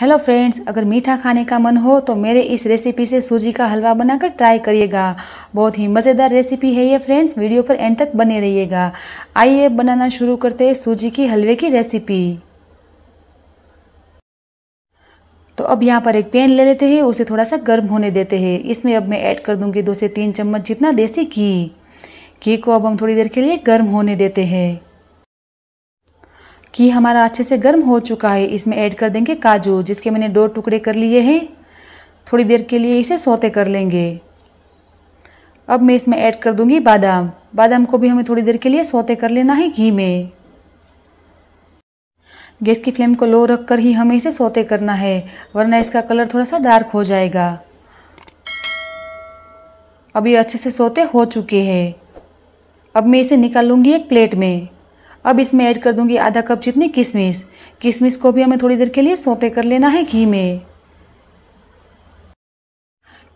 hello friends अगर मीठा खाने का मन हो तो मेरे इस रेसिपी से सूजी का हलवा बनाकर ट्राई करिएगा बहुत ही मज़ेदार रेसिपी है ये फ्रेंड्स वीडियो पर एंड तक बने रहिएगा आइए बनाना शुरू करते हैं सूजी की हलवे की रेसिपी तो अब यहाँ पर एक पैन ले लेते हैं उसे थोड़ा सा गर्म होने देते हैं इसमें अब मैं ऐड कर दूँगी दो से तीन चम्मच जितना देसी घी घी को अब हम थोड़ी देर के लिए गर्म होने देते हैं घी हमारा अच्छे से गर्म हो चुका है इसमें ऐड कर देंगे काजू जिसके मैंने दो टुकड़े कर लिए हैं थोड़ी देर के लिए इसे सोते कर लेंगे अब मैं इसमें ऐड कर दूंगी बादाम बादाम को भी हमें थोड़ी देर के लिए सोते कर लेना है घी में गैस की फ्लेम को लो रख कर ही हमें इसे सोते करना है वरना इसका कलर थोड़ा सा डार्क हो जाएगा अब ये अच्छे से सोते हो चुके हैं अब मैं इसे निकाल लूँगी एक प्लेट में अब इसमें ऐड कर दूंगी आधा कप जितनी किशमिश किशमिश को भी हमें थोड़ी देर के लिए सोते कर लेना है घी में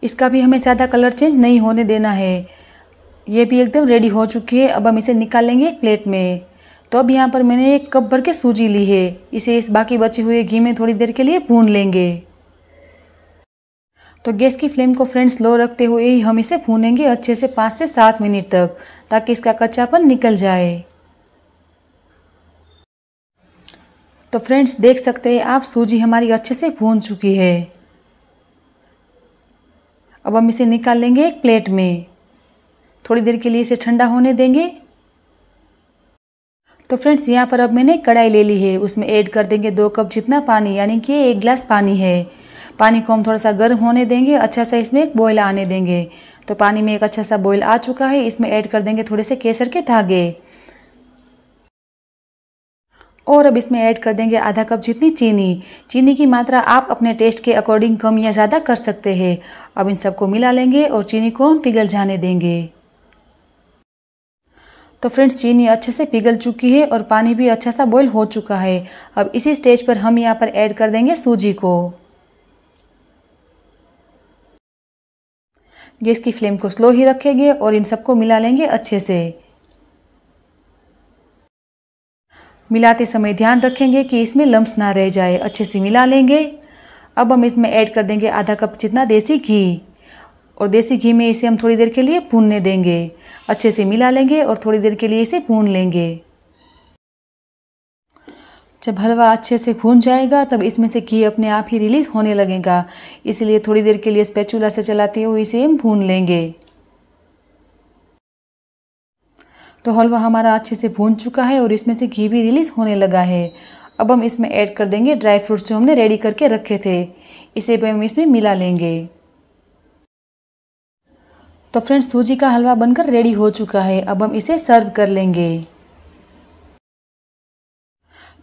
इसका भी हमें ज़्यादा कलर चेंज नहीं होने देना है ये भी एकदम रेडी हो चुकी है अब हम इसे निकाल लेंगे एक प्लेट में तो अब यहाँ पर मैंने एक कप भर के सूजी ली है इसे इस बाकी बचे हुए घी में थोड़ी देर के लिए भून लेंगे तो गैस की फ्लेम को फ्रेंड्स लो रखते हुए ही हम इसे भूनेंगे अच्छे से पाँच से सात मिनट तक ताकि इसका कच्चापन निकल जाए तो फ्रेंड्स देख सकते हैं आप सूजी हमारी अच्छे से भून चुकी है अब हम इसे निकाल लेंगे एक प्लेट में थोड़ी देर के लिए इसे ठंडा होने देंगे तो फ्रेंड्स यहाँ पर अब मैंने कढ़ाई ले ली है उसमें ऐड कर देंगे दो कप जितना पानी यानी कि एक गिलास पानी है पानी को हम थोड़ा सा गर्म होने देंगे अच्छा सा इसमें एक बॉयल आने देंगे तो पानी में एक अच्छा सा बॉयल आ चुका है इसमें ऐड कर देंगे थोड़े से केसर के धागे और अब इसमें ऐड कर देंगे आधा कप जितनी चीनी चीनी की मात्रा आप अपने टेस्ट के अकॉर्डिंग कम या ज़्यादा कर सकते हैं अब इन सबको मिला लेंगे और चीनी को हम पिघल जाने देंगे तो फ्रेंड्स चीनी अच्छे से पिघल चुकी है और पानी भी अच्छा सा बॉईल हो चुका है अब इसी स्टेज पर हम यहाँ पर ऐड कर देंगे सूजी को गैस की फ्लेम को स्लो ही रखेंगे और इन सबको मिला लेंगे अच्छे से मिलाते समय ध्यान रखेंगे कि इसमें लम्ब ना रह जाए अच्छे से मिला लेंगे अब हम इसमें ऐड कर देंगे आधा कप जितना देसी घी और देसी घी में इसे हम थोड़ी देर के लिए भूनने देंगे अच्छे से मिला लेंगे और थोड़ी देर के लिए इसे भून लेंगे जब हलवा अच्छे से भून जाएगा तब इसमें से घी अपने आप ही रिलीज़ होने लगेगा इसलिए थोड़ी देर के लिए स्पेचुला से चलाते हुए इसे हम भून लेंगे तो हलवा हमारा अच्छे से भून चुका है और इसमें से घी भी रिलीज़ होने लगा है अब हम इसमें ऐड कर देंगे ड्राई फ्रूट्स जो हमने रेडी करके रखे थे इसे भी हम इसमें मिला लेंगे तो फ्रेंड्स सूजी का हलवा बनकर रेडी हो चुका है अब हम इसे सर्व कर लेंगे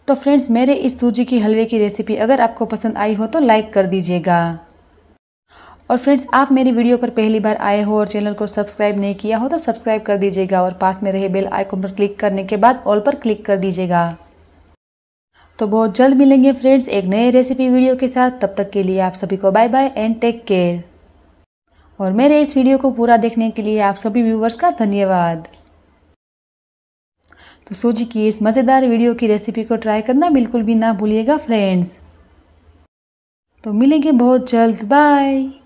तो फ्रेंड्स मेरे इस सूजी की हलवे की रेसिपी अगर आपको पसंद आई हो तो लाइक कर दीजिएगा और फ्रेंड्स आप मेरी वीडियो पर पहली बार आए हो और चैनल को सब्सक्राइब नहीं किया हो तो सब्सक्राइब कर दीजिएगा और पास में रहे बेल आइकन पर क्लिक करने के बाद ऑल पर क्लिक कर दीजिएगा तो बहुत जल्द मिलेंगे फ्रेंड्स एक नए रेसिपी वीडियो के साथ तब तक के लिए आप सभी को bye bye and take care और मेरे इस वीडियो को पूरा देखने के लिए आप सभी व्यूवर्स का धन्यवाद तो सूजी की इस मज़ेदार वीडियो की रेसिपी को ट्राई करना बिल्कुल भी ना भूलिएगा फ्रेंड्स तो मिलेंगे बहुत जल्द बाय